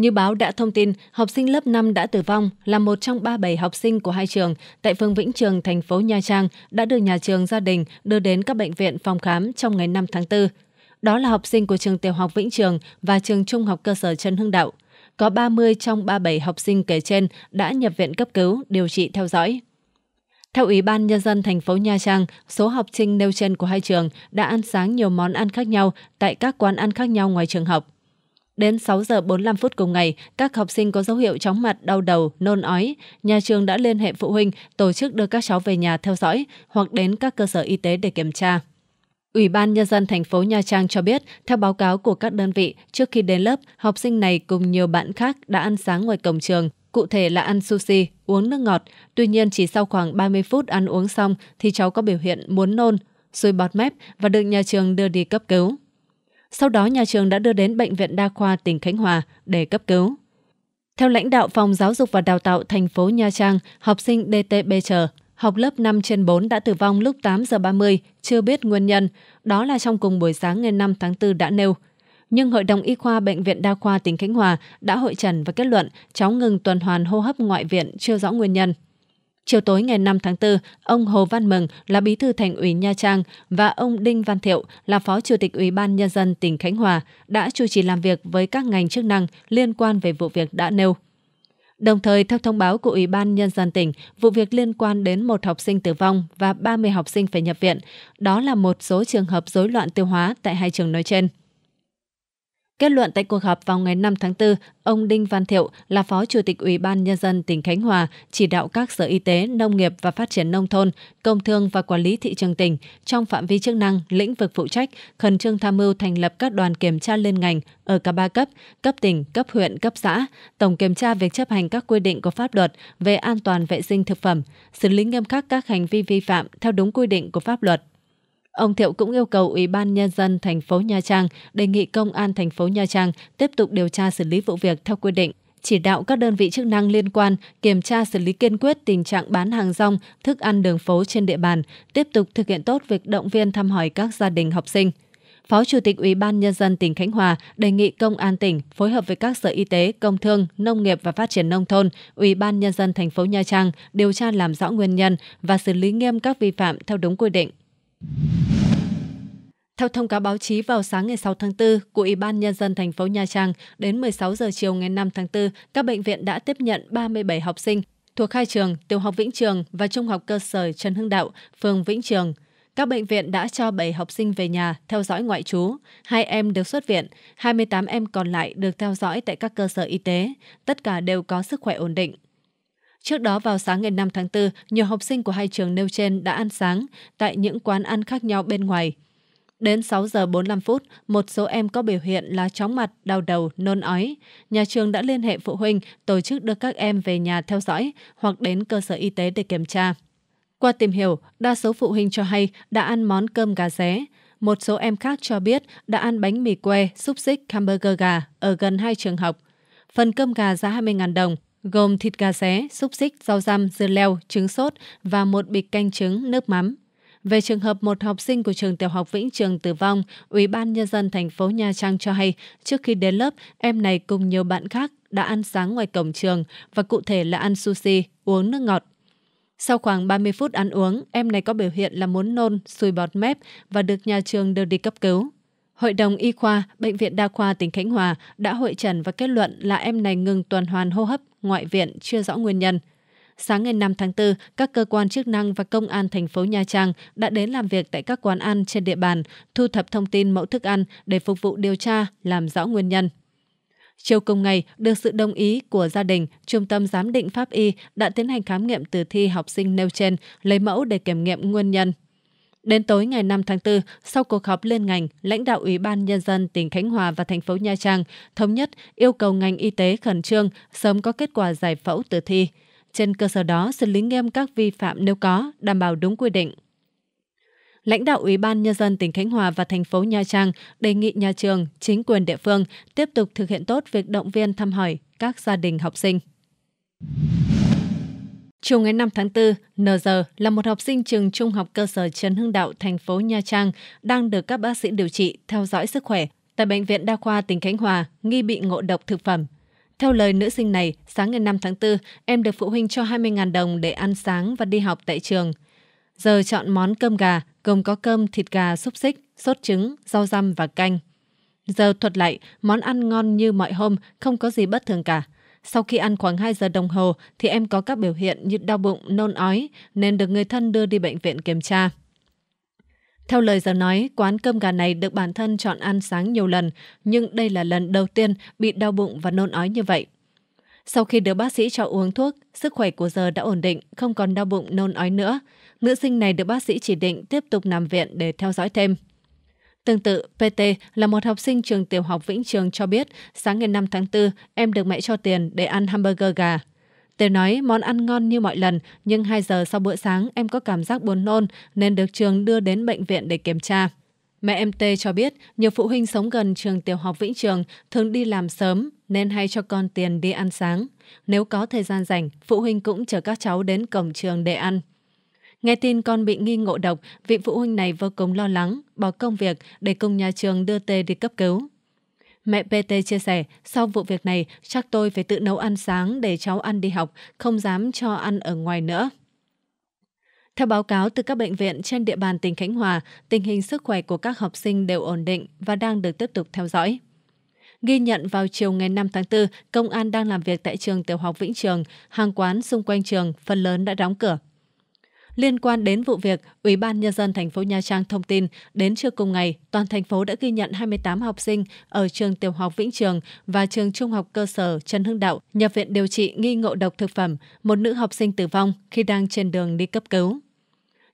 Như báo đã thông tin, học sinh lớp 5 đã tử vong là một trong 37 học sinh của hai trường tại phường Vĩnh Trường, thành phố Nha Trang đã được nhà trường gia đình đưa đến các bệnh viện phòng khám trong ngày 5 tháng 4. Đó là học sinh của trường tiểu học Vĩnh Trường và trường trung học cơ sở Trần Hưng Đạo. Có 30 trong 37 học sinh kể trên đã nhập viện cấp cứu, điều trị theo dõi. Theo Ủy ban Nhân dân thành phố Nha Trang, số học sinh nêu trên của hai trường đã ăn sáng nhiều món ăn khác nhau tại các quán ăn khác nhau ngoài trường học. Đến 6 giờ 45 phút cùng ngày, các học sinh có dấu hiệu chóng mặt, đau đầu, nôn ói. Nhà trường đã liên hệ phụ huynh, tổ chức đưa các cháu về nhà theo dõi hoặc đến các cơ sở y tế để kiểm tra. Ủy ban Nhân dân thành phố Nha Trang cho biết, theo báo cáo của các đơn vị, trước khi đến lớp, học sinh này cùng nhiều bạn khác đã ăn sáng ngoài cổng trường, cụ thể là ăn sushi, uống nước ngọt. Tuy nhiên, chỉ sau khoảng 30 phút ăn uống xong thì cháu có biểu hiện muốn nôn, sùi bọt mép và được nhà trường đưa đi cấp cứu. Sau đó nhà trường đã đưa đến Bệnh viện Đa khoa tỉnh Khánh Hòa để cấp cứu. Theo lãnh đạo Phòng Giáo dục và Đào tạo thành phố Nha Trang, học sinh DTB chờ học lớp 5 trên 4 đã tử vong lúc 8 giờ 30, chưa biết nguyên nhân, đó là trong cùng buổi sáng ngày 5 tháng 4 đã nêu. Nhưng Hội đồng Y khoa Bệnh viện Đa khoa tỉnh Khánh Hòa đã hội trần và kết luận cháu ngừng tuần hoàn hô hấp ngoại viện chưa rõ nguyên nhân. Chiều tối ngày 5 tháng 4, ông Hồ Văn Mừng là bí thư thành ủy Nha Trang và ông Đinh Văn Thiệu là phó chủ tịch Ủy ban Nhân dân tỉnh Khánh Hòa đã chủ trì làm việc với các ngành chức năng liên quan về vụ việc đã nêu. Đồng thời, theo thông báo của Ủy ban Nhân dân tỉnh, vụ việc liên quan đến một học sinh tử vong và 30 học sinh phải nhập viện. Đó là một số trường hợp rối loạn tiêu hóa tại hai trường nói trên. Kết luận tại cuộc họp vào ngày 5 tháng 4, ông Đinh Văn Thiệu là Phó Chủ tịch Ủy ban Nhân dân tỉnh Khánh Hòa chỉ đạo các Sở Y tế, Nông nghiệp và Phát triển Nông thôn, Công thương và Quản lý Thị trường tỉnh trong phạm vi chức năng, lĩnh vực phụ trách, khẩn trương tham mưu thành lập các đoàn kiểm tra liên ngành ở cả ba cấp, cấp tỉnh, cấp huyện, cấp xã, tổng kiểm tra việc chấp hành các quy định của pháp luật về an toàn vệ sinh thực phẩm, xử lý nghiêm khắc các hành vi vi phạm theo đúng quy định của pháp luật. Ông Thiệu cũng yêu cầu Ủy ban Nhân dân thành phố Nha Trang đề nghị Công an thành phố Nha Trang tiếp tục điều tra xử lý vụ việc theo quy định chỉ đạo các đơn vị chức năng liên quan kiểm tra xử lý kiên quyết tình trạng bán hàng rong, thức ăn đường phố trên địa bàn, tiếp tục thực hiện tốt việc động viên thăm hỏi các gia đình học sinh. Phó Chủ tịch Ủy ban Nhân dân tỉnh Khánh Hòa đề nghị Công an tỉnh phối hợp với các sở y tế, công thương, nông nghiệp và phát triển nông thôn, Ủy ban Nhân dân thành phố Nha Trang điều tra làm rõ nguyên nhân và xử lý nghiêm các vi phạm theo đúng quy định. Theo thông cáo báo chí vào sáng ngày 6 tháng 4 của Ủy ban Nhân dân thành phố Nha Trang, đến 16 giờ chiều ngày 5 tháng 4, các bệnh viện đã tiếp nhận 37 học sinh thuộc hai trường Tiểu học Vĩnh Trường và Trung học cơ sở Trần Hưng Đạo, phường Vĩnh Trường. Các bệnh viện đã cho 7 học sinh về nhà theo dõi ngoại trú, hai em được xuất viện, 28 em còn lại được theo dõi tại các cơ sở y tế, tất cả đều có sức khỏe ổn định. Trước đó vào sáng ngày 5 tháng 4, nhiều học sinh của hai trường nêu trên đã ăn sáng tại những quán ăn khác nhau bên ngoài. Đến 6 giờ 45 phút, một số em có biểu hiện là chóng mặt, đau đầu, nôn ói. Nhà trường đã liên hệ phụ huynh, tổ chức đưa các em về nhà theo dõi hoặc đến cơ sở y tế để kiểm tra. Qua tìm hiểu, đa số phụ huynh cho hay đã ăn món cơm gà ré. Một số em khác cho biết đã ăn bánh mì que, xúc xích, hamburger gà ở gần hai trường học. Phần cơm gà giá 20.000 đồng, gồm thịt gà xé, xúc xích, rau răm, dưa leo, trứng sốt và một bịch canh trứng, nước mắm. Về trường hợp một học sinh của trường tiểu học Vĩnh Trường tử vong, Ủy ban Nhân dân thành phố Nha Trang cho hay trước khi đến lớp, em này cùng nhiều bạn khác đã ăn sáng ngoài cổng trường và cụ thể là ăn sushi, uống nước ngọt. Sau khoảng 30 phút ăn uống, em này có biểu hiện là muốn nôn, sùi bọt mép và được nhà trường đưa đi cấp cứu. Hội đồng Y khoa Bệnh viện Đa khoa tỉnh Khánh Hòa đã hội trần và kết luận là em này ngừng tuần hoàn hô hấp ngoại viện chưa rõ nguyên nhân. Sáng ngày 5 tháng 4, các cơ quan chức năng và công an thành phố Nha Trang đã đến làm việc tại các quán ăn trên địa bàn, thu thập thông tin mẫu thức ăn để phục vụ điều tra, làm rõ nguyên nhân. Chiều cùng ngày, được sự đồng ý của gia đình, Trung tâm Giám định Pháp Y đã tiến hành khám nghiệm tử thi học sinh nêu trên, lấy mẫu để kiểm nghiệm nguyên nhân. Đến tối ngày 5 tháng 4, sau cuộc họp liên ngành, lãnh đạo Ủy ban Nhân dân tỉnh Khánh Hòa và thành phố Nha Trang thống nhất yêu cầu ngành y tế khẩn trương sớm có kết quả giải phẫu tử thi. Trên cơ sở đó, xử lý nghiêm các vi phạm nếu có, đảm bảo đúng quy định lãnh đạo Ủy ban Nhân dân tỉnh Khánh Hòa và thành phố Nha Trang đề nghị nhà trường, chính quyền địa phương tiếp tục thực hiện tốt việc động viên thăm hỏi các gia đình học sinh. Chiều ngày 5 tháng 4, NG là một học sinh trường trung học cơ sở Trần Hưng Đạo, thành phố Nha Trang, đang được các bác sĩ điều trị, theo dõi sức khỏe tại Bệnh viện Đa khoa tỉnh Khánh Hòa, nghi bị ngộ độc thực phẩm. Theo lời nữ sinh này, sáng ngày 5 tháng 4, em được phụ huynh cho 20.000 đồng để ăn sáng và đi học tại trường. Giờ chọn món cơm gà, gồm có cơm, thịt gà, xúc xích, sốt trứng, rau răm và canh. Giờ thuật lại, món ăn ngon như mọi hôm, không có gì bất thường cả – sau khi ăn khoảng 2 giờ đồng hồ thì em có các biểu hiện như đau bụng, nôn ói nên được người thân đưa đi bệnh viện kiểm tra. Theo lời giờ nói, quán cơm gà này được bản thân chọn ăn sáng nhiều lần, nhưng đây là lần đầu tiên bị đau bụng và nôn ói như vậy. Sau khi được bác sĩ cho uống thuốc, sức khỏe của giờ đã ổn định, không còn đau bụng nôn ói nữa. Nữ sinh này được bác sĩ chỉ định tiếp tục nằm viện để theo dõi thêm. Tương tự, PT là một học sinh trường tiểu học Vĩnh Trường cho biết, sáng ngày 5 tháng 4, em được mẹ cho tiền để ăn hamburger gà. Tề nói món ăn ngon như mọi lần, nhưng 2 giờ sau bữa sáng em có cảm giác buồn nôn nên được trường đưa đến bệnh viện để kiểm tra. Mẹ em Tê cho biết nhiều phụ huynh sống gần trường tiểu học Vĩnh Trường thường đi làm sớm nên hay cho con tiền đi ăn sáng. Nếu có thời gian rảnh, phụ huynh cũng chở các cháu đến cổng trường để ăn. Nghe tin con bị nghi ngộ độc, vị phụ huynh này vô cùng lo lắng, bỏ công việc để cùng nhà trường đưa Tê đi cấp cứu. Mẹ PT chia sẻ, sau vụ việc này, chắc tôi phải tự nấu ăn sáng để cháu ăn đi học, không dám cho ăn ở ngoài nữa. Theo báo cáo từ các bệnh viện trên địa bàn tỉnh Khánh Hòa, tình hình sức khỏe của các học sinh đều ổn định và đang được tiếp tục theo dõi. Ghi nhận vào chiều ngày 5 tháng 4, công an đang làm việc tại trường tiểu học Vĩnh Trường, hàng quán xung quanh trường phần lớn đã đóng cửa. Liên quan đến vụ việc, Ủy ban Nhân dân thành phố Nha Trang thông tin, đến trưa cùng ngày, toàn thành phố đã ghi nhận 28 học sinh ở trường tiểu học Vĩnh Trường và trường trung học cơ sở Trần Hưng Đạo nhập viện điều trị nghi ngộ độc thực phẩm, một nữ học sinh tử vong khi đang trên đường đi cấp cứu.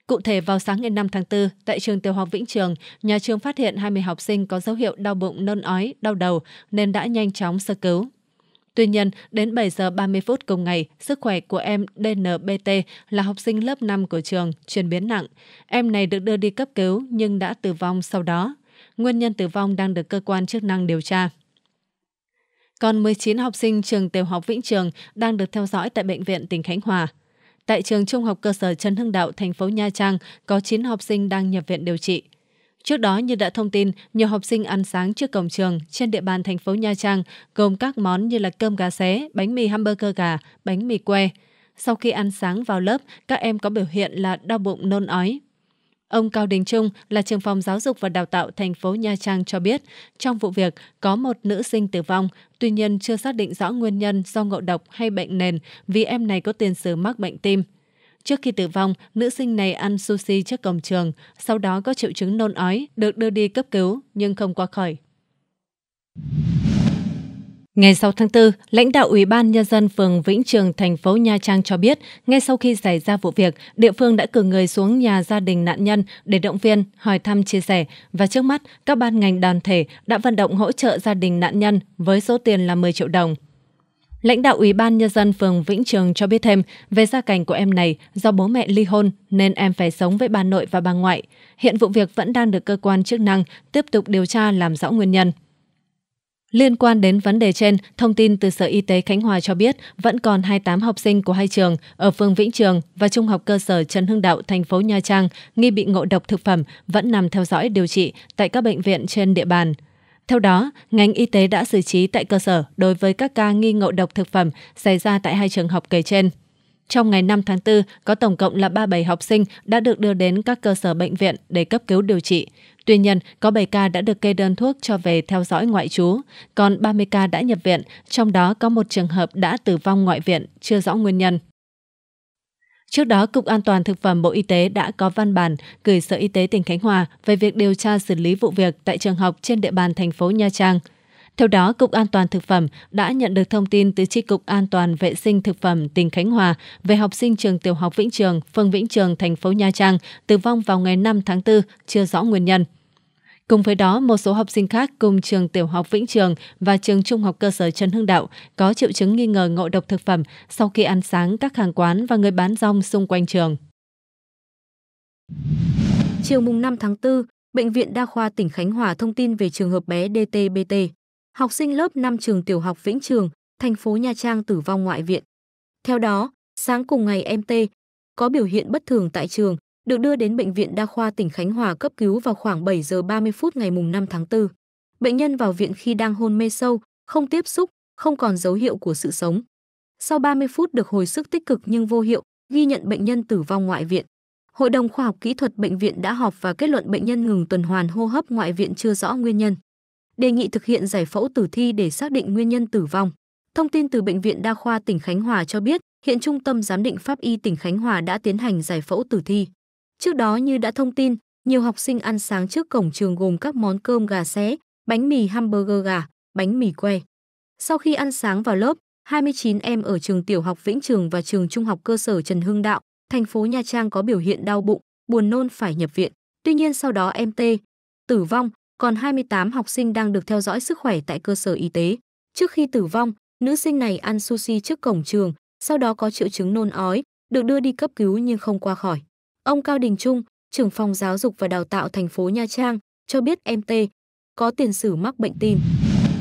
Cụ thể, vào sáng ngày 5 tháng 4, tại trường tiểu học Vĩnh Trường, nhà trường phát hiện 20 học sinh có dấu hiệu đau bụng, nôn ói, đau đầu nên đã nhanh chóng sơ cứu. Tuy nhiên, đến 7 giờ 30 phút cùng ngày, sức khỏe của em DNBT là học sinh lớp 5 của trường, chuyển biến nặng. Em này được đưa đi cấp cứu nhưng đã tử vong sau đó. Nguyên nhân tử vong đang được cơ quan chức năng điều tra. Còn 19 học sinh trường tiểu học Vĩnh Trường đang được theo dõi tại Bệnh viện tỉnh Khánh Hòa. Tại trường Trung học cơ sở Trần Hưng Đạo, thành phố Nha Trang, có 9 học sinh đang nhập viện điều trị. Trước đó như đã thông tin, nhiều học sinh ăn sáng trước cổng trường trên địa bàn thành phố Nha Trang gồm các món như là cơm gà xé, bánh mì hamburger gà, bánh mì que. Sau khi ăn sáng vào lớp, các em có biểu hiện là đau bụng nôn ói. Ông Cao Đình Trung là trưởng phòng giáo dục và đào tạo thành phố Nha Trang cho biết, trong vụ việc có một nữ sinh tử vong, tuy nhiên chưa xác định rõ nguyên nhân do ngộ độc hay bệnh nền vì em này có tiền sử mắc bệnh tim. Trước khi tử vong, nữ sinh này ăn sushi trước cổng trường, sau đó có triệu chứng nôn ói, được đưa đi cấp cứu nhưng không qua khỏi. Ngày 6 tháng 4, lãnh đạo Ủy ban Nhân dân phường Vĩnh Trường, thành phố Nha Trang cho biết, ngay sau khi xảy ra vụ việc, địa phương đã cử người xuống nhà gia đình nạn nhân để động viên, hỏi thăm chia sẻ. Và trước mắt, các ban ngành đoàn thể đã vận động hỗ trợ gia đình nạn nhân với số tiền là 10 triệu đồng. Lãnh đạo Ủy ban Nhân dân phường Vĩnh Trường cho biết thêm về gia cảnh của em này do bố mẹ ly hôn nên em phải sống với bà nội và bà ngoại. Hiện vụ việc vẫn đang được cơ quan chức năng tiếp tục điều tra làm rõ nguyên nhân. Liên quan đến vấn đề trên, thông tin từ Sở Y tế Khánh Hòa cho biết vẫn còn 28 học sinh của hai trường ở phường Vĩnh Trường và Trung học cơ sở Trần Hưng Đạo, thành phố Nha Trang nghi bị ngộ độc thực phẩm vẫn nằm theo dõi điều trị tại các bệnh viện trên địa bàn. Theo đó, ngành y tế đã xử trí tại cơ sở đối với các ca nghi ngộ độc thực phẩm xảy ra tại hai trường học kể trên. Trong ngày 5 tháng 4, có tổng cộng là 37 học sinh đã được đưa đến các cơ sở bệnh viện để cấp cứu điều trị. Tuy nhiên, có 7 ca đã được kê đơn thuốc cho về theo dõi ngoại trú, còn 30 ca đã nhập viện, trong đó có một trường hợp đã tử vong ngoại viện, chưa rõ nguyên nhân. Trước đó, Cục An toàn Thực phẩm Bộ Y tế đã có văn bản gửi Sở Y tế tỉnh Khánh Hòa về việc điều tra xử lý vụ việc tại trường học trên địa bàn thành phố Nha Trang. Theo đó, Cục An toàn Thực phẩm đã nhận được thông tin từ Tri Cục An toàn Vệ sinh Thực phẩm tỉnh Khánh Hòa về học sinh trường tiểu học Vĩnh Trường, phường Vĩnh Trường, thành phố Nha Trang tử vong vào ngày 5 tháng 4, chưa rõ nguyên nhân. Cùng với đó, một số học sinh khác cùng trường tiểu học Vĩnh Trường và trường trung học cơ sở Trần Hưng Đạo có triệu chứng nghi ngờ ngộ độc thực phẩm sau khi ăn sáng các hàng quán và người bán rong xung quanh trường. Chiều mùng 5 tháng 4, Bệnh viện Đa khoa tỉnh Khánh Hòa thông tin về trường hợp bé DTBT, học sinh lớp 5 trường tiểu học Vĩnh Trường, thành phố Nha Trang tử vong ngoại viện. Theo đó, sáng cùng ngày em T có biểu hiện bất thường tại trường, được đưa đến Bệnh viện Đa khoa tỉnh Khánh Hòa cấp cứu vào khoảng 7 giờ 30 phút ngày 5 tháng 4. Bệnh nhân vào viện khi đang hôn mê sâu, không tiếp xúc, không còn dấu hiệu của sự sống. Sau 30 phút được hồi sức tích cực nhưng vô hiệu, ghi nhận bệnh nhân tử vong ngoại viện. Hội đồng khoa học kỹ thuật bệnh viện đã họp và kết luận bệnh nhân ngừng tuần hoàn hô hấp ngoại viện chưa rõ nguyên nhân. Đề nghị thực hiện giải phẫu tử thi để xác định nguyên nhân tử vong. Thông tin từ bệnh viện Đa khoa tỉnh Khánh Hòa cho biết, hiện Trung tâm giám định pháp y tỉnh Khánh Hòa đã tiến hành giải phẫu tử thi. Trước đó như đã thông tin, nhiều học sinh ăn sáng trước cổng trường gồm các món cơm gà xé, bánh mì hamburger gà, bánh mì que. Sau khi ăn sáng vào lớp, 29 em ở trường tiểu học Vĩnh Trường và trường trung học cơ sở Trần Hưng Đạo, thành phố Nha Trang có biểu hiện đau bụng, buồn nôn phải nhập viện. Tuy nhiên sau đó em T tử vong, còn 28 học sinh đang được theo dõi sức khỏe tại cơ sở y tế. Trước khi tử vong, nữ sinh này ăn sushi trước cổng trường, sau đó có triệu chứng nôn ói, được đưa đi cấp cứu nhưng không qua khỏi. Ông Cao Đình Trung, trưởng phòng giáo dục và đào tạo thành phố Nha Trang, cho biết em T có tiền sử mắc bệnh tim.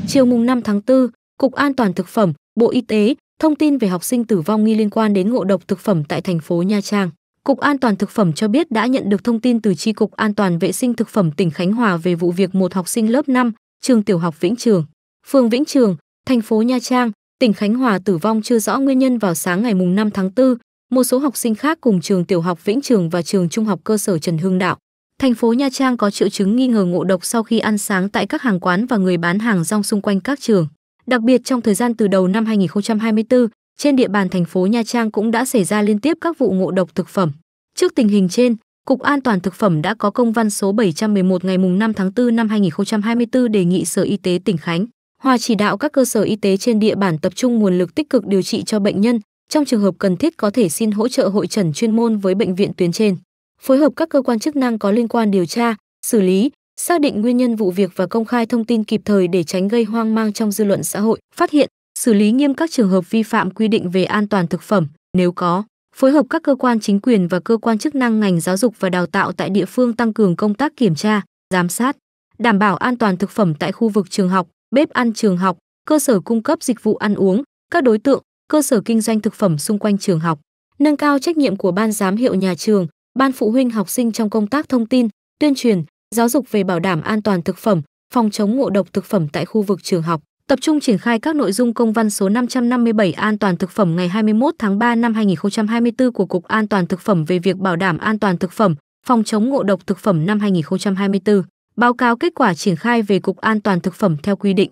Chiều mùng 5 tháng 4, Cục An toàn thực phẩm, Bộ Y tế thông tin về học sinh tử vong nghi liên quan đến ngộ độc thực phẩm tại thành phố Nha Trang. Cục An toàn thực phẩm cho biết đã nhận được thông tin từ Tri cục An toàn vệ sinh thực phẩm tỉnh Khánh Hòa về vụ việc một học sinh lớp 5, trường tiểu học Vĩnh Trường, phường Vĩnh Trường, thành phố Nha Trang, tỉnh Khánh Hòa tử vong chưa rõ nguyên nhân vào sáng ngày mùng 5 tháng 4 một số học sinh khác cùng trường tiểu học Vĩnh Trường và trường trung học cơ sở Trần Hưng Đạo. Thành phố Nha Trang có triệu chứng nghi ngờ ngộ độc sau khi ăn sáng tại các hàng quán và người bán hàng rong xung quanh các trường. Đặc biệt trong thời gian từ đầu năm 2024, trên địa bàn thành phố Nha Trang cũng đã xảy ra liên tiếp các vụ ngộ độc thực phẩm. Trước tình hình trên, Cục An toàn thực phẩm đã có công văn số 711 ngày 5 tháng 4 năm 2024 đề nghị Sở Y tế tỉnh Khánh, Hòa chỉ đạo các cơ sở y tế trên địa bàn tập trung nguồn lực tích cực điều trị cho bệnh nhân, trong trường hợp cần thiết có thể xin hỗ trợ hội trần chuyên môn với bệnh viện tuyến trên, phối hợp các cơ quan chức năng có liên quan điều tra, xử lý, xác định nguyên nhân vụ việc và công khai thông tin kịp thời để tránh gây hoang mang trong dư luận xã hội, phát hiện, xử lý nghiêm các trường hợp vi phạm quy định về an toàn thực phẩm nếu có phối hợp các cơ quan chính quyền và cơ quan chức năng ngành giáo dục và đào tạo tại địa phương tăng cường công tác kiểm tra, giám sát, đảm bảo an toàn thực phẩm tại khu vực trường học, bếp ăn trường học, cơ sở cung cấp dịch vụ ăn uống, các đối tượng, cơ sở kinh doanh thực phẩm xung quanh trường học, nâng cao trách nhiệm của ban giám hiệu nhà trường, ban phụ huynh học sinh trong công tác thông tin, tuyên truyền, giáo dục về bảo đảm an toàn thực phẩm, phòng chống ngộ độc thực phẩm tại khu vực trường học, tập trung triển khai các nội dung công văn số 557 an toàn thực phẩm ngày 21 tháng 3 năm 2024 của Cục An toàn thực phẩm về việc bảo đảm an toàn thực phẩm, phòng chống ngộ độc thực phẩm năm 2024, báo cáo kết quả triển khai về Cục An toàn thực phẩm theo quy định.